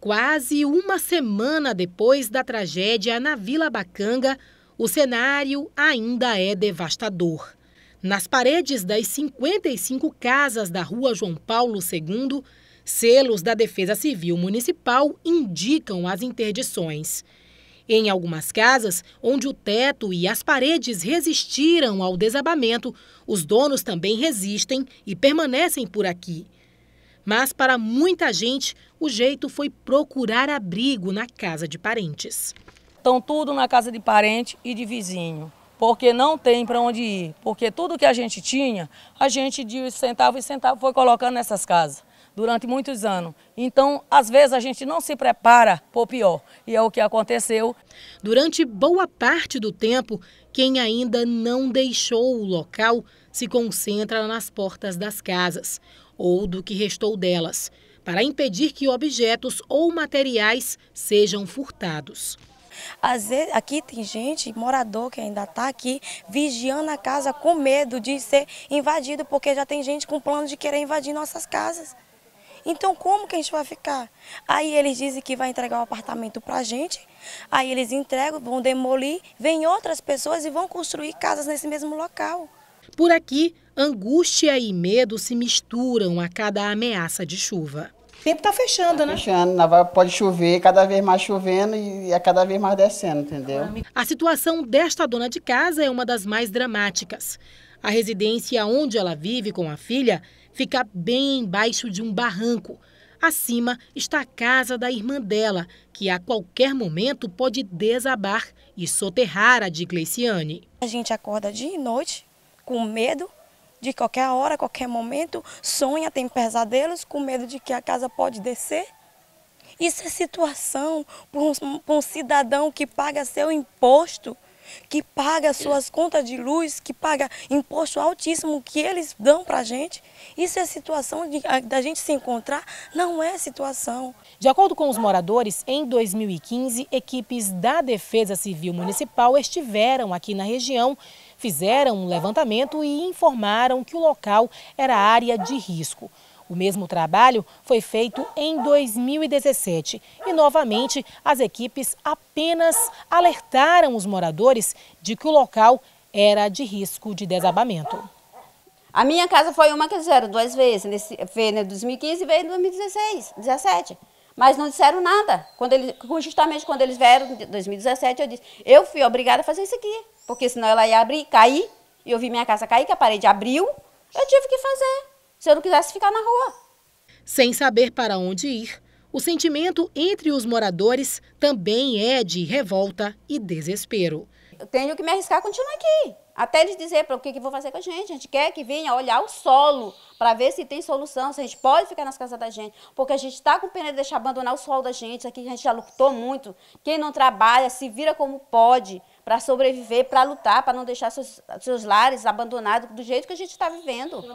Quase uma semana depois da tragédia na Vila Bacanga, o cenário ainda é devastador. Nas paredes das 55 casas da Rua João Paulo II, selos da Defesa Civil Municipal indicam as interdições. Em algumas casas, onde o teto e as paredes resistiram ao desabamento, os donos também resistem e permanecem por aqui. Mas para muita gente, o jeito foi procurar abrigo na casa de parentes. Estão tudo na casa de parente e de vizinho, porque não tem para onde ir. Porque tudo que a gente tinha, a gente de centavo e centavo foi colocando nessas casas durante muitos anos. Então, às vezes, a gente não se prepara para o pior, e é o que aconteceu. Durante boa parte do tempo, quem ainda não deixou o local se concentra nas portas das casas, ou do que restou delas, para impedir que objetos ou materiais sejam furtados. Às vezes, aqui tem gente, morador que ainda está aqui, vigiando a casa com medo de ser invadido, porque já tem gente com plano de querer invadir nossas casas. Então como que a gente vai ficar? Aí eles dizem que vai entregar o um apartamento para a gente, aí eles entregam, vão demolir, vêm outras pessoas e vão construir casas nesse mesmo local. Por aqui, angústia e medo se misturam a cada ameaça de chuva. O tempo está fechando, tá né? Fechando, pode chover, cada vez mais chovendo e é cada vez mais descendo, entendeu? A situação desta dona de casa é uma das mais dramáticas. A residência onde ela vive com a filha fica bem embaixo de um barranco. Acima está a casa da irmã dela, que a qualquer momento pode desabar e soterrar a de Gleiciane. A gente acorda dia e noite com medo de qualquer hora, qualquer momento, sonha, tem pesadelos com medo de que a casa pode descer. Isso é situação para um, um, cidadão que paga seu imposto que paga suas contas de luz, que paga imposto altíssimo que eles dão para a gente. Isso é situação da gente se encontrar, não é situação. De acordo com os moradores, em 2015, equipes da Defesa Civil Municipal estiveram aqui na região fizeram um levantamento e informaram que o local era área de risco. O mesmo trabalho foi feito em 2017 e, novamente, as equipes apenas alertaram os moradores de que o local era de risco de desabamento. A minha casa foi uma que fizeram duas vezes, nesse, veio em 2015 e veio em 2016, 17. Mas não disseram nada. Quando eles, justamente quando eles vieram em 2017, eu disse, eu fui obrigada a fazer isso aqui, porque senão ela ia abrir, cair, e eu vi minha casa cair, que a parede abriu, eu tive que fazer se eu não quisesse ficar na rua. Sem saber para onde ir, o sentimento entre os moradores também é de revolta e desespero. Eu tenho que me arriscar a continuar aqui, até eles dizer para o que, que vou fazer com a gente. A gente quer que venha olhar o solo para ver se tem solução, se a gente pode ficar nas casas da gente, porque a gente está com pena de deixar abandonar o solo da gente, aqui a gente já lutou muito. Quem não trabalha se vira como pode para sobreviver, para lutar, para não deixar seus, seus lares abandonados do jeito que a gente está vivendo.